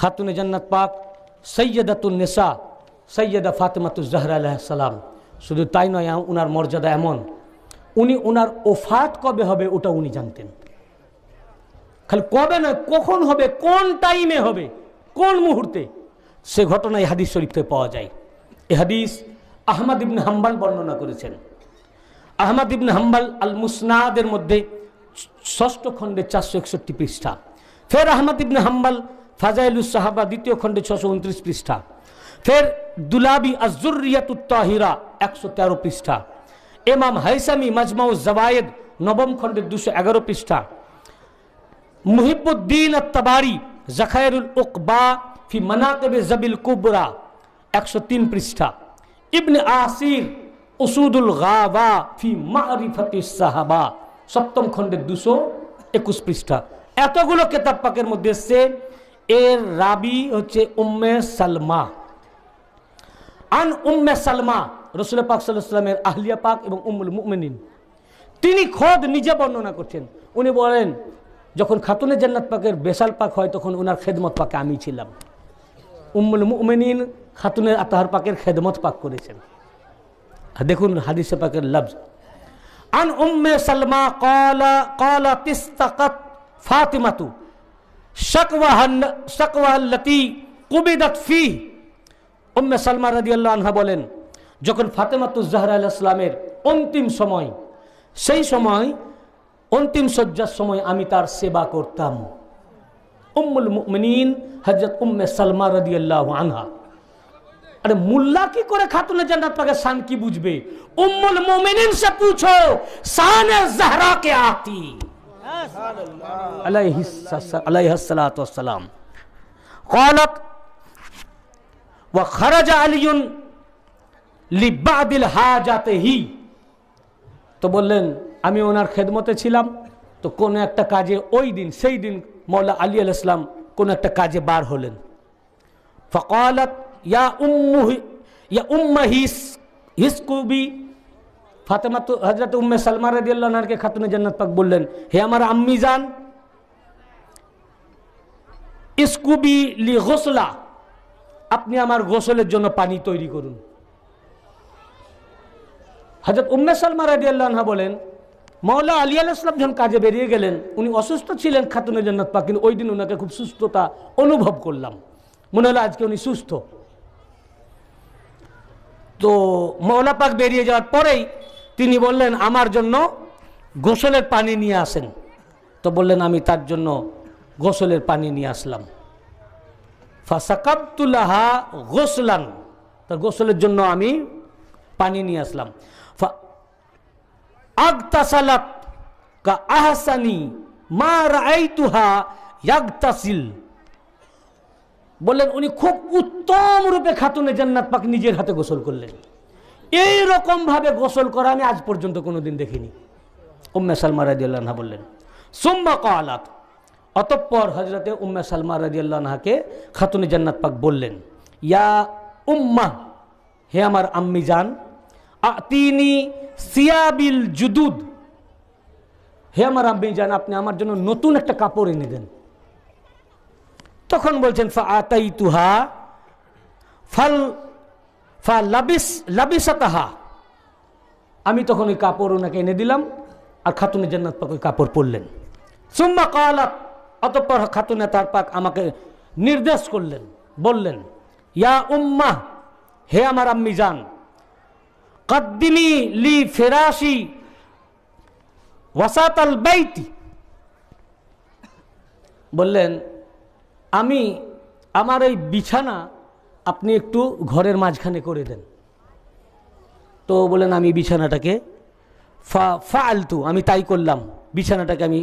খাতুন জন্নত পাক সৈয়দাতুল নেশা সৈয়দা আলহ সালাম শুধু তাই নয় ওনার মর্যাদা এমন উনি ওনার ওফাত কবে হবে ওটা উনি জানতেন খালি কবে নয় কখন হবে কোন টাইমে হবে কোন মুহূর্তে সে ঘটনা এই হাদিস শরীফে পাওয়া যায় এ হাদিস আহমদ ইবনে হাম্বাল বর্ণনা করেছেন আহমদ ইবনে হাম্বাল আল মুসনাদের মধ্যে ষষ্ঠ খণ্ডে চারশো একষট্টি পৃষ্ঠা ফের আহমদ ইবনে হাম্বাল ফাজাইলুস সাহাবা দ্বিতীয় খণ্ডে ছশো উনত্রিশ পৃষ্ঠা ফের দুলাবি আজুরিয়াতুত্তাহিরা একশো তেরো পৃষ্ঠা এমাম হাইসামি মাজমাউ জওয়ায়েদ নবম খণ্ডের দুশো এগারো পৃষ্ঠা মুহিবুদ্দিন আত্তাবারি জাখায়রুল ওকবা ফি মানাতেবে জবিল কুবরা একশো তিন পৃষ্ঠা ইবনে আসির ওসুদুল গাবা ফি মারিফাতি সাহাবা সপ্তম খণ্ডের দুশো একুশ পৃষ্ঠা এতগুলো কেতাব পাকের মধ্যে এসছে এর রাবি হচ্ছে উম্মে সালমা আন উম্মে সালমা রসুল পাক সাল্লামের আহলিয়া পাক এবং উম্মুল মুমিন তিনি খদ নিজে বর্ণনা করছেন উনি বলেন যখন খাতুনে জান্নাত পাকের বেসাল পাক হয় তখন ওনার খেদমত পাকে আমি ছিলাম উম্মুল মুমিন খাতুনের আতাহার পাকের খেদমত পাক করেছেন দেখুন হাদিসে পাকের লাভ আন উম্মে সালমা কলা কলা তিস্তাকাত ফাতিমাতু শাকওয়াহলতি কুবিদাত ফি উম্মে সালমা রাদিয়াল্লাহু বলেন যখন ফাতেমাতুজাহরা আল ইসলামের অন্তিম সময় সেই সময় অন্তিম শয্যার সময় আমি তার সেবা করতাম উম্মুল মুমিনিন হজরত উম্মে সালমা রাদিয়াল্লাহু আনহা আরে মুল্লা কি করে খাতুনে জান্নাত পাকে শান কি বুঝবে উম্মুল মুমিনিন সে পুছো শান জাহরা কে আতি তো বললেন আমি ওনার খেদমতে ছিলাম তো কোনো একটা কাজে ওই দিন সেই দিন মৌলা আলী আল ইসলাম কোনো একটা কাজে বার হলেন ফকালত ইয়া উম্মু ইয়া উম্মা হিস হিসকুবি ফাতেমা তো হজরত উম্মে সালমা আল্লাহকে খাতুনে জান্নাত পাক বললেন হে আমার আম্মি যান ইস্কুবি লি গোসলা আপনি আমার গোসলের জন্য পানি তৈরি করুন হজরত উম্মে সালমা আল্লাহা বলেন মৌলা আলী আল ইসলাম যখন কাজে বেরিয়ে গেলেন উনি অসুস্থ ছিলেন খাতুনে জান্নাত পাক কিন্তু ওই দিন ওনাকে খুব সুস্থতা অনুভব করলাম মনে হলো আজকে উনি সুস্থ তো মৌলা পাক বেরিয়ে যাওয়ার পরেই তিনি বললেন আমার জন্য গোসলের পানি নিয়ে আসেন তো বললেন আমি তার জন্য গোসলের পানি নিয়ে আসলাম ফাসাকাবতুল্লাহা গোসলান তার গোসলের জন্য আমি পানি নিয়ে আসলাম আগতাসালাত কা আহসানি মা রাআইতুহা ইয়াগতাসিল বললেন উনি খুব উত্তম রূপে খাতুনে জান্নাত পাক নিজের হাতে গোসল করলেন এইরকমভাবে গোসল করা আমি আজ পর্যন্ত কোনো দিন দেখিনি উম্মে সালমা রাজিউল্লাহা বললেন সোম্মা কালাত অতঃপর হজরতে উম্মে সালমা রাজিউল্লাহাকে খাতুনি জান্নাত পাক বললেন ইয়া উম্মা হে আমার আম্মি যান তিনি সিয়াবিল জুদুদ হে আমার আম্মি যান আপনি আমার জন্য নতুন একটা কাপড় এনে দেন তখন বলছেন ফা আতাই তুহা ফাল ফা লাবিস লাবিসাতাহা আমি তখন ওই কাপড় ওনাকে এনে দিলাম আর খাতুনে জান্নাত পাক ওই কাপড় পরলেন সুম্মা কালাত অতঃপর খাতুনে তার পাক আমাকে নির্দেশ করলেন বললেন ইয়া উম্মাহ হে আমার আম্মি যান কদ্দিমি লি ফেরাসি ওয়াসাত আল বাইতি বললেন আমি আমার এই বিছানা আপনি একটু ঘরের মাঝখানে করে দেন তো বলেন আমি বিছানাটাকে ফা ফা আলতু আমি তাই করলাম বিছানাটাকে আমি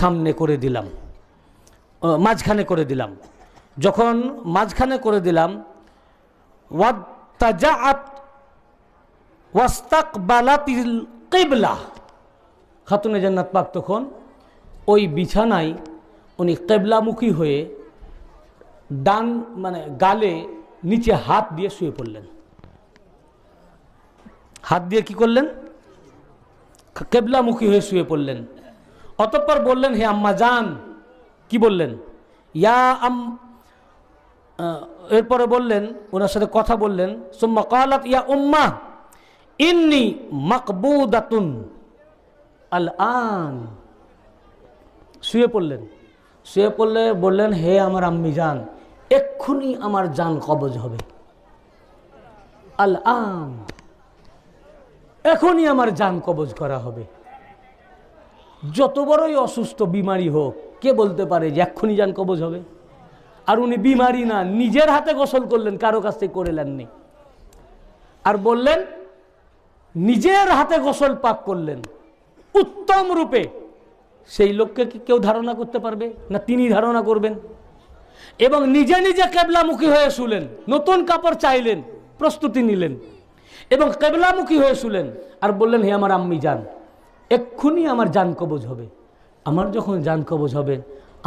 সামনে করে দিলাম মাঝখানে করে দিলাম যখন মাঝখানে করে দিলাম ওয়াত্তাজা আত ওয়াস্তাক বালাতিল কেবলা খাতুনে জান্নাত পাক তখন ওই বিছানায় উনি কেবলামুখী হয়ে ডান মানে গালে নিচে হাত দিয়ে শুয়ে পড়লেন হাত দিয়ে কি করলেন কেবলামুখী হয়ে শুয়ে পড়লেন অতঃপর বললেন হে আম্মা যান কি বললেন ইয়া আম এরপরে বললেন ওনার সাথে কথা বললেন সোম্মা কালাত ইয়া উম্মা ইন্নি মাকবুদাতুন আল আন শুয়ে পড়লেন শুয়ে পড়লে বললেন হে আমার আম্মি যান এক্ষুনি আমার যান কবজ হবে আল আম এখনই আমার যান কবজ করা হবে যত বড়ই অসুস্থ বিমারি হোক কে বলতে পারে যে এক্ষুনি যান কবজ হবে আর উনি বিমারি না নিজের হাতে গোসল করলেন কারো কাছ থেকে করে নেননি আর বললেন নিজের হাতে গোসল পাক করলেন উত্তম রূপে সেই লোককে কি কেউ ধারণা করতে পারবে না তিনি ধারণা করবেন এবং নিজে নিজে কেবলামুখী হয়ে শুলেন নতুন কাপড় চাইলেন প্রস্তুতি নিলেন এবং কেবলামুখী হয়ে শুলেন আর বললেন হে আমার আম্মি যান এক্ষুনি আমার যান কবজ হবে আমার যখন যান কবজ হবে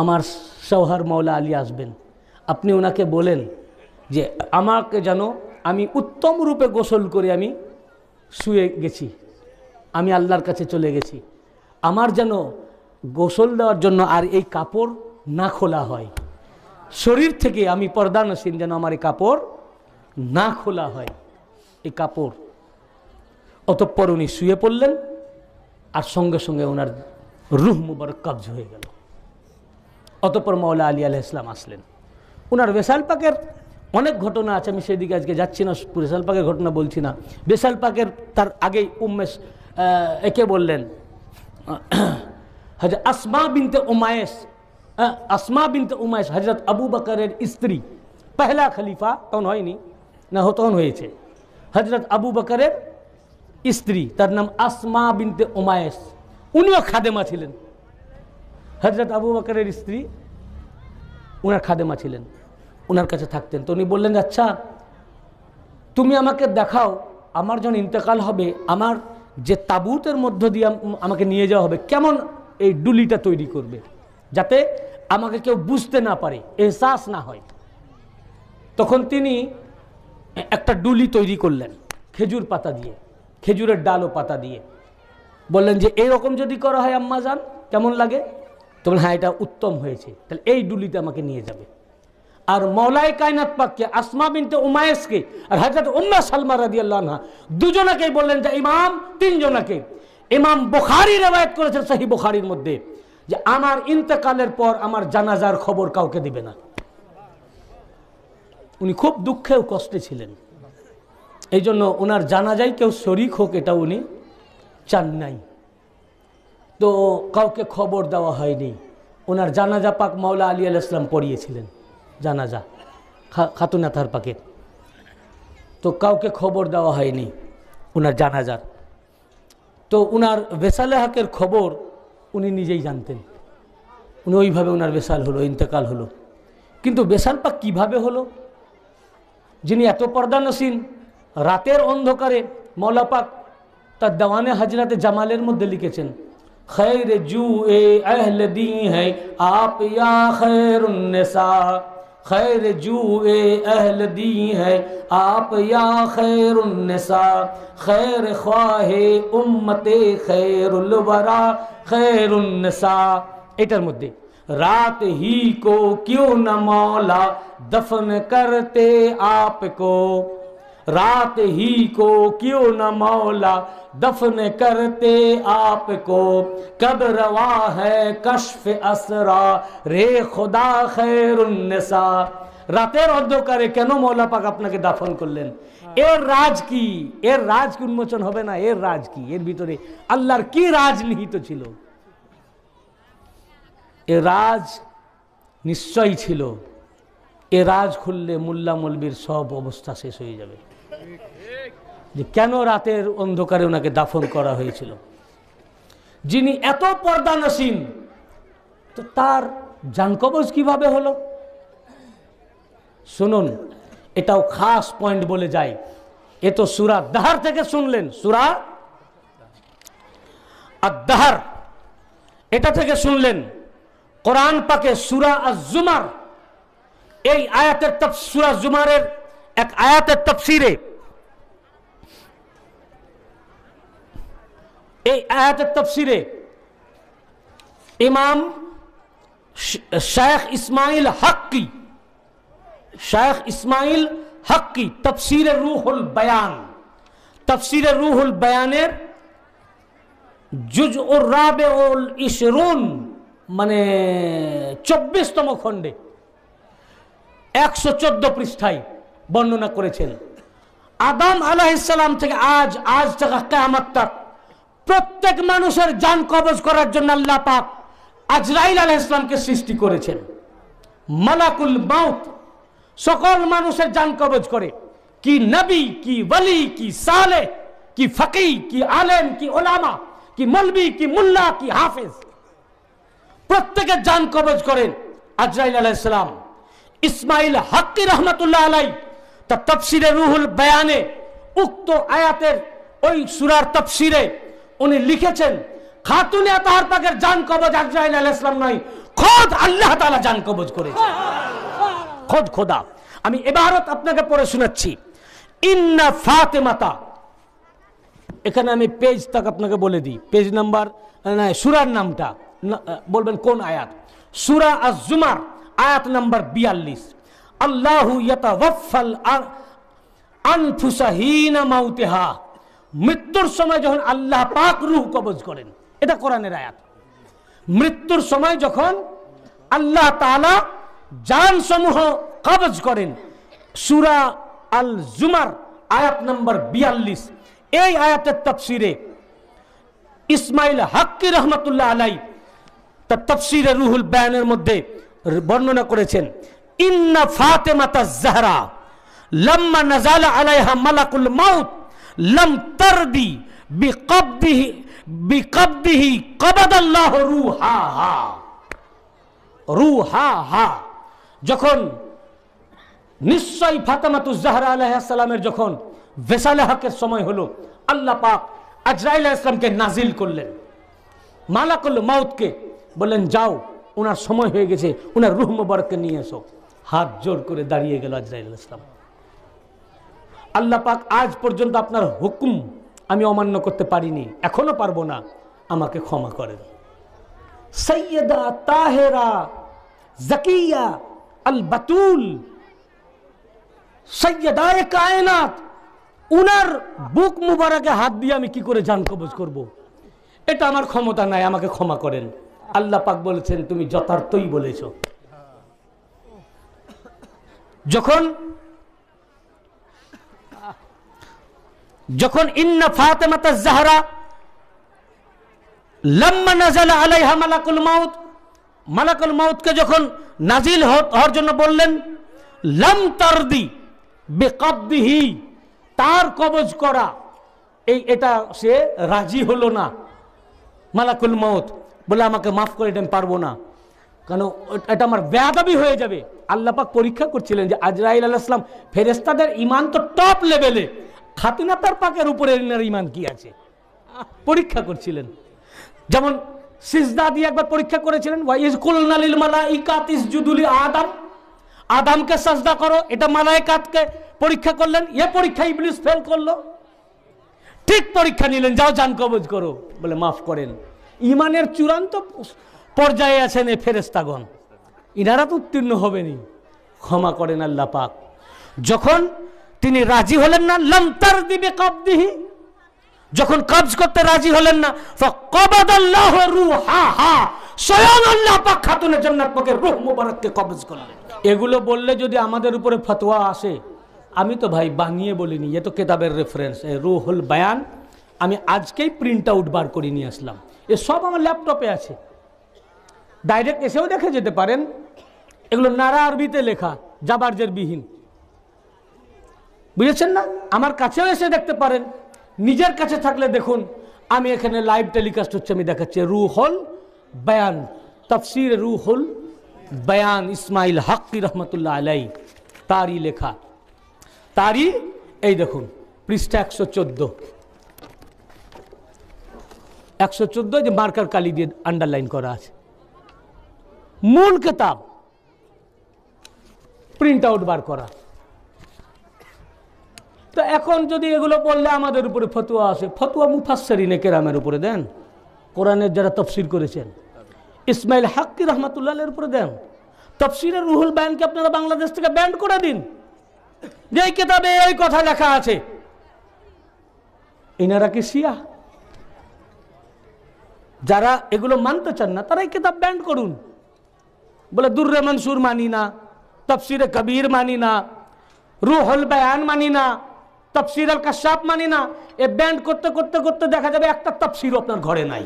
আমার সৌহার মৌলা আলী আসবেন আপনি ওনাকে বলেন যে আমাকে যেন আমি উত্তম রূপে গোসল করে আমি শুয়ে গেছি আমি আল্লাহর কাছে চলে গেছি আমার যেন গোসল দেওয়ার জন্য আর এই কাপড় না খোলা হয় শরীর থেকে আমি পর্দানসীন যেন আমার এই কাপড় না খোলা হয় এই কাপড় অতঃপর উনি শুয়ে পড়লেন আর সঙ্গে সঙ্গে ওনার রুহ মুবারক কবজ হয়ে গেল অতঃপর মৌলা আলী আলহ ইসলাম আসলেন ওনার বেসাল পাকের অনেক ঘটনা আছে আমি সেদিকে আজকে যাচ্ছি না বেসাল পাকের ঘটনা বলছি না বেসাল পাকের তার আগেই উমেশ একে বললেন হজরত আসমা বিনতে ওমায়েশ হ্যাঁ, আসমা বিনত উমাইশ হজরত আবু বকরের স্ত্রী পহলা খলিফা তখন হয়নি না তখন হয়েছে হজরত আবু বকরের স্ত্রী তার নাম আসমা তে উমায়েস উনিও খাদেমা ছিলেন হজরত আবু বকরের স্ত্রী ওনার খাদেমা ছিলেন ওনার কাছে থাকতেন তো উনি বললেন আচ্ছা তুমি আমাকে দেখাও আমার যখন ইন্তেকাল হবে আমার যে তাবুতের মধ্য দিয়ে আমাকে নিয়ে যাওয়া হবে কেমন এই ডুলিটা তৈরি করবে যাতে আমাকে কেউ বুঝতে না পারে এহসাস না হয় তখন তিনি একটা ডুলি তৈরি করলেন খেজুর পাতা দিয়ে খেজুরের ডাল ও পাতা দিয়ে বললেন যে এইরকম যদি করা হয় আম্মা যান কেমন লাগে তো হ্যাঁ এটা উত্তম হয়েছে তাহলে এই ডুলিতে আমাকে নিয়ে যাবে আর মৌলাই কায়নাত পাককে আসমা বিনতে উমায়েসকে আর হাজরত উম্মা সালমা রাদি আল্লাহ দুজনাকেই বললেন যে ইমাম তিনজনাকে ইমাম বোখারি রেবায়ত করেছেন সেই বোখারির মধ্যে যে আমার ইন্তেকালের পর আমার জানাজার খবর কাউকে দিবে না উনি খুব দুঃখেও কষ্টে ছিলেন এই জন্য ওনার জানাজাই কেউ শরিক হোক এটা উনি চান নাই তো কাউকে খবর দেওয়া হয়নি ওনার জানাজা পাক মাওলা আলী আল ইসলাম পড়িয়েছিলেন জানাজা খাতুনাথার পাকে তো কাউকে খবর দেওয়া হয়নি ওনার জানাজার তো ওনার ভেসালে হকের খবর উনি নিজেই জানতেন উনি ওইভাবে ওনার বেসাল হলো ইন্তেকাল হলো কিন্তু বেসালটা কিভাবে হলো যিনি এত পর্দানসীন রাতের অন্ধকারে মলাপাক তার দেওয়ানে হাজরাতে জামালের মধ্যে লিখেছেন খৈর জু এ আহল দি হ্যাঁ আপ ইয়া খৈর উন্নেসা خیر جو اہل دی ہے آپ یا خیر النساء خیر خواہ امت خیر الورا خیر النساء ایٹر مدی رات ہی کو کیوں نہ مولا دفن کرتے آپ کو رات ہی کو کیوں نہ مولا دفن کرتے آپ کو کب روا ہے کشف اسرا رے خدا خیر النساء রাতের অন্ধকারে কেন মৌলা পাক আপনাকে দাফন করলেন এর রাজ কি এর রাজ কি উন্মোচন হবে না এর রাজ কি এর ভিতরে আল্লাহর কি রাজ নিহিত ছিল এ রাজ নিশ্চয় ছিল এ রাজ খুললে মোল্লা মলবির সব অবস্থা শেষ হয়ে যাবে যে কেন রাতের অন্ধকারে ওনাকে দাফন করা হয়েছিল যিনি এত পর্দানসীন তো তার জানকবজ কিভাবে হলো শুনুন এটাও খাস পয়েন্ট বলে যাই এ তো সুরা দাহার থেকে শুনলেন সুরা আর দাহার এটা থেকে শুনলেন কোরআন পাকে সুরা আর জুমার এই আয়াতের তফ সুরা জুমারের এক আয়াতের তফসিরে এই আয়াতের তফসিরে ইমাম শেখ ইসমাইল হাক্কি শেখ ইসমাইল হাক্কি তফসির রুহুল বয়ান তফসির রুহুল বয়ানের জুজ উল ইসরুন মানে চব্বিশতম খণ্ডে একশো চোদ্দ পৃষ্ঠায় বর্ণনা করেছেন আদাম আলাহিসাল্লাম থেকে আজ আজ থেকে কেয়ামত তাক প্রত্যেক মানুষের যান কবজ করার জন্য আল্লাহ পাক আজরাইল আলাহ ইসলামকে সৃষ্টি করেছেন মালাকুল মাউথ সকল মানুষের যান কবজ করে কি নবী কি বলি কি সালে কি ফকি কি আলেম কি ওলামা কি মলবি কি মুল্লা কি হাফেজ প্রত্যেকের যান কবজ করেন আজরাইল আলাইসালাম ইসমাইল হকি রহমতুল্লাহ আলাই তা তফসিরে রুহুল বয়ানে উক্ত আয়াতের ওই সুরার তফসিরে উনি লিখেছেন খাতুনে তাহার পাকের যান কবজ আজরাইল আলাইসালাম নয় খোদ আল্লাহ তালা যান কবজ করেছে খোদ খোদা আমি এবারত আপনাকে পড়ে শোনাচ্ছি ইন্না ফাতে মাতা এখানে আমি পেজ তাক আপনাকে বলে দিই পেজ নাম্বার সুরার নামটা বলবেন কোন আয়াত সুরা আজুমার আয়াত নাম্বার বিয়াল্লিশ আল্লাহ ইয়াতাওয়াফাল আনফুসাহিনা মাউতিহা মৃত্যুর সময় যখন আল্লাহ পাক রুহ কবজ করেন এটা কোরআনের আয়াত মৃত্যুর সময় যখন আল্লাহ তালা যান সমূহ কবজ করেন সুরা আল জুমার আয়াত নম্বর বিয়াল্লিশ এই আয়াতের তফসিরে ইসমাইল হাক্কি রহমতুল্লাহ আলাই তার তফসিরে রুহুল ব্যানের মধ্যে বর্ণনা করেছেন ইন্না মাতা জাহরা লম্মা নাজালা আলাইহা মালাকুল মাউত লম তরদি বিকব্দিহি বিকব্দিহি আল্লাহ রু হা হা হা যখন নিশ্চয় ফাতামাতু জাহরা আলাইসালামের যখন ভেসালে হকের সময় হলো আল্লাহ পাক আজরাইল ইসলামকে নাজিল করলেন মালা করল মাউতকে বললেন যাও ওনার সময় হয়ে গেছে ওনার রুহ মোবারককে নিয়ে এসো হাত জোর করে দাঁড়িয়ে গেল আজরাইল ইসলাম আল্লাহ পাক আজ পর্যন্ত আপনার হুকুম আমি অমান্য করতে পারিনি এখনো পারবো না আমাকে ক্ষমা করেন সৈয়দা তাহেরা জাকিয়া আল সৈয়দায় কায়নাত উনার বুক মুবারাকে হাত দিয়ে আমি কি করে জান কবজ করব। এটা আমার ক্ষমতা নাই আমাকে ক্ষমা করেন আল্লাহ পাক বলেছেন তুমি যথার্থই বলেছ যখন যখন ইন্না ফাতেমাতা জাহরা লম্মা নাজালা আলাইহা মালাকুল মাউত মালাকুল মাউতকে যখন নাজিল হওয়ার জন্য বললেন লাম তারদি বেকাব্দিহি তার কবজ করা এই এটা সে রাজি হলো না মালাকুল মাউত বলে আমাকে মাফ করে দেন পারবো না কেন এটা আমার ব্যাদাবি হয়ে যাবে আল্লাপাক পরীক্ষা করছিলেন যে আজরাইল আলাইসলাম ফেরেস্তাদের ইমান তো টপ লেভেলে খাতিনা তার পাকের উপরে ইমান কি আছে পরীক্ষা করছিলেন যেমন সিজদা দিয়ে একবার পরীক্ষা করেছিলেন ওয়াইজকুলনালিল মালাইকাত ইসজুদুলি আদম আদামকে সাজদা করো এটা মালাইকাতকে পরীক্ষা করলেন এ পরীক্ষা ইবলিস ফেল করলো ঠিক পরীক্ষা নিলেন যাও জান কবজ করো বলে মাফ করেন ইমানের চূড়ান্ত পর্যায়ে আছেন এ ফেরেস্তাগণ ইনারা তো উত্তীর্ণ হবেনি ক্ষমা করেন আল্লাহ পাক যখন তিনি রাজি হলেন না লমতার দিবে কবদিহি যখন কবজ করতে রাজি হলেন না স্বয়ং আল্লাহ পাক খাতুনে জন্নাতকে রুহ মুবারককে কবজ করলেন এগুলো বললে যদি আমাদের উপরে ফতোয়া আসে আমি তো ভাই বানিয়ে বলিনি এ তো কেতাবের রেফারেন্স এ রুহুল বায়ান আমি আজকেই প্রিন্ট আউট বার করে নিয়ে আসলাম এ সব আমার ল্যাপটপে আছে ডাইরেক্ট এসেও দেখে যেতে পারেন এগুলো নারা আরবিতে লেখা জাবার্জের বিহীন বুঝেছেন না আমার কাছেও এসে দেখতে পারেন নিজের কাছে থাকলে দেখুন আমি এখানে লাইভ টেলিকাস্ট হচ্ছে আমি দেখাচ্ছি রুহল বয়ান তফসির রুহল বয়ান ইসমাইল হাক্কি রহমতুল্লাহ আলাই তারই লেখা তারই এই দেখুন পৃষ্ঠা একশো চোদ্দ একশো চোদ্দ যে মার্কার কালি দিয়ে আন্ডারলাইন করা আছে মূল কেতাব প্রিন্ট আউট বার করা তো এখন যদি এগুলো বললে আমাদের উপরে ফতুয়া আছে ফতুয়া নে কেরামের উপরে দেন কোরআনের যারা তফসির করেছেন ইসমাইল হাক্কি রহমাতুল্লাহের উপরে দেন তফসিরের রুহুল বায়নকে আপনারা বাংলাদেশ থেকে ব্যান্ড করে দিন যে কেতাবে এই কথা লেখা আছে এনারা কি শিয়া যারা এগুলো মানতে চান না তারা এই কিতাব ব্যান্ড করুন বলে দুর্রে সুর মানি না তফসিরে কবির মানি না রুহল বায়ান মানি না তফসির আল কাশাপ মানি না এ ব্যান্ড করতে করতে করতে দেখা যাবে একটা তফসির আপনার ঘরে নাই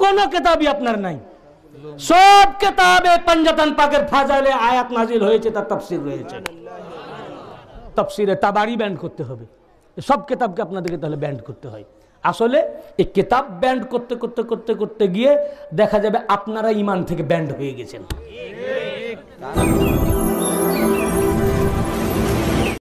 কোন কেতাবই আপনার নাই সব কেতাবে পাঞ্জাতান পাকের ফাজালে আয়াত নাজিল হয়েছে তার তফসির রয়েছে তফসিরে তাবারি ব্যান্ড করতে হবে সব কেতাবকে আপনাদেরকে তাহলে ব্যান্ড করতে হয় আসলে এই কেতাব ব্যান্ড করতে করতে করতে করতে গিয়ে দেখা যাবে আপনারা ইমান থেকে ব্যান্ড হয়ে গেছেন